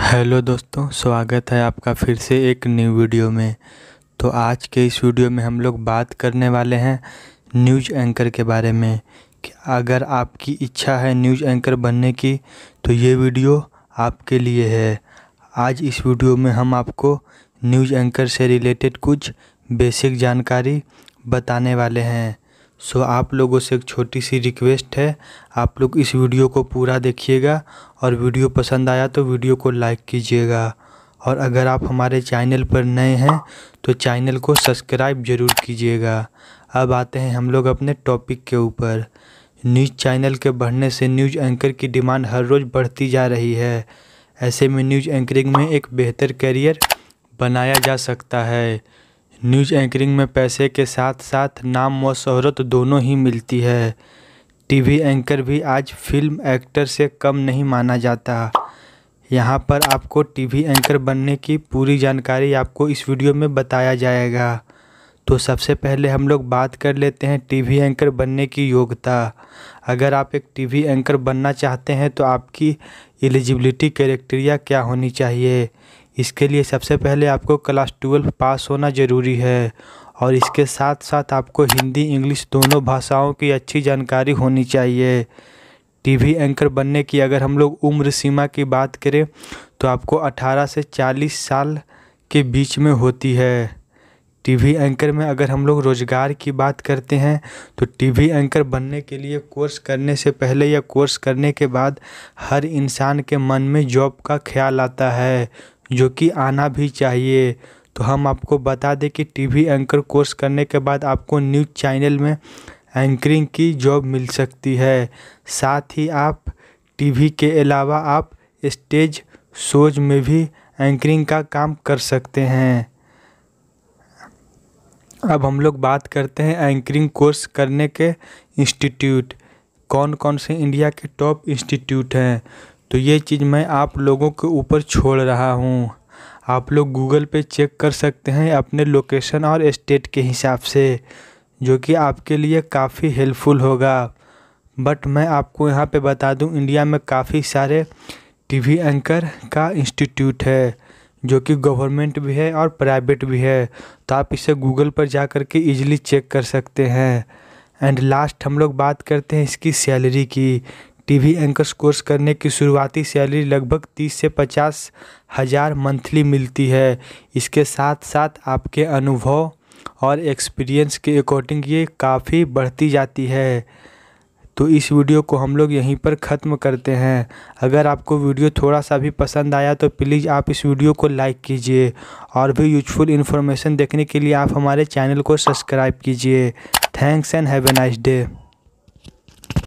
hello दोस्तों स्वागत है आपका फिर से एक न्यू वीडियो में तो आज के इस वीडियो में हम लोग बात करने वाले हैं न्यूज एंकर के बारे में कि अगर आपकी इच्छा है न्यूज एंकर बनने की तो ये वीडियो आपके लिए है आज इस वीडियो में हम आपको न्यूज एंकर से रिलेटेड कुछ बेसिक जानकारी बताने वाले हैं सो आप लोगों से एक छोटी सी रिक्वेस्ट है आप लोग इस वीडियो को पूरा देखिएगा और वीडियो पसंद आया तो वीडियो को लाइक कीजिएगा और अगर आप हमारे चैनल पर नए हैं तो चैनल को सब्सक्राइब ज़रूर कीजिएगा अब आते हैं हम लोग अपने टॉपिक के ऊपर न्यूज़ चैनल के बढ़ने से न्यूज़ एंकर की डिमांड हर रोज़ बढ़ती जा रही है ऐसे में न्यूज़ एंकरिंग में एक बेहतर करियर बनाया जा सकता है न्यूज़ एंकरिंग में पैसे के साथ साथ नाम व शहरत दोनों ही मिलती है टीवी एंकर भी आज फिल्म एक्टर से कम नहीं माना जाता यहाँ पर आपको टीवी एंकर बनने की पूरी जानकारी आपको इस वीडियो में बताया जाएगा तो सबसे पहले हम लोग बात कर लेते हैं टीवी एंकर बनने की योग्यता अगर आप एक टीवी एंकर बनना चाहते हैं तो आपकी एलिजिबिलिटी क्रैक्टेरिया क्या होनी चाहिए इसके लिए सबसे पहले आपको क्लास ट्वेल्व पास होना ज़रूरी है और इसके साथ साथ आपको हिंदी इंग्लिश दोनों भाषाओं की अच्छी जानकारी होनी चाहिए टीवी एंकर बनने की अगर हम लोग उम्र सीमा की बात करें तो आपको 18 से 40 साल के बीच में होती है टीवी एंकर में अगर हम लोग रोज़गार की बात करते हैं तो टीवी एंकर बनने के लिए कोर्स करने से पहले या कोर्स करने के बाद हर इंसान के मन में जॉब का ख्याल आता है जो कि आना भी चाहिए तो हम आपको बता दें कि टीवी एंकर कोर्स करने के बाद आपको न्यूज़ चैनल में एंकरिंग की जॉब मिल सकती है साथ ही आप टीवी के अलावा आप स्टेज शोज में भी एंकरिंग का काम कर सकते हैं अब हम लोग बात करते हैं एंकरिंग कोर्स करने के इंस्टीट्यूट कौन कौन से इंडिया के टॉप इंस्टीट्यूट हैं तो ये चीज़ मैं आप लोगों के ऊपर छोड़ रहा हूँ आप लोग गूगल पे चेक कर सकते हैं अपने लोकेशन और स्टेट के हिसाब से जो कि आपके लिए काफ़ी हेल्पफुल होगा बट मैं आपको यहाँ पे बता दूँ इंडिया में काफ़ी सारे टीवी एंकर का इंस्टीट्यूट है जो कि गवर्नमेंट भी है और प्राइवेट भी है तो आप इसे गूगल पर जा कर के ईजिली चेक कर सकते हैं एंड लास्ट हम लोग बात करते हैं इसकी सैलरी की टीवी एंकर्स कोर्स करने की शुरुआती सैलरी लगभग तीस से पचास हज़ार मंथली मिलती है इसके साथ साथ आपके अनुभव और एक्सपीरियंस के अकॉर्डिंग ये काफ़ी बढ़ती जाती है तो इस वीडियो को हम लोग यहीं पर ख़त्म करते हैं अगर आपको वीडियो थोड़ा सा भी पसंद आया तो प्लीज़ आप इस वीडियो को लाइक कीजिए और भी यूजफुल इन्फॉर्मेशन देखने के लिए आप हमारे चैनल को सब्सक्राइब कीजिए thanks and have a nice day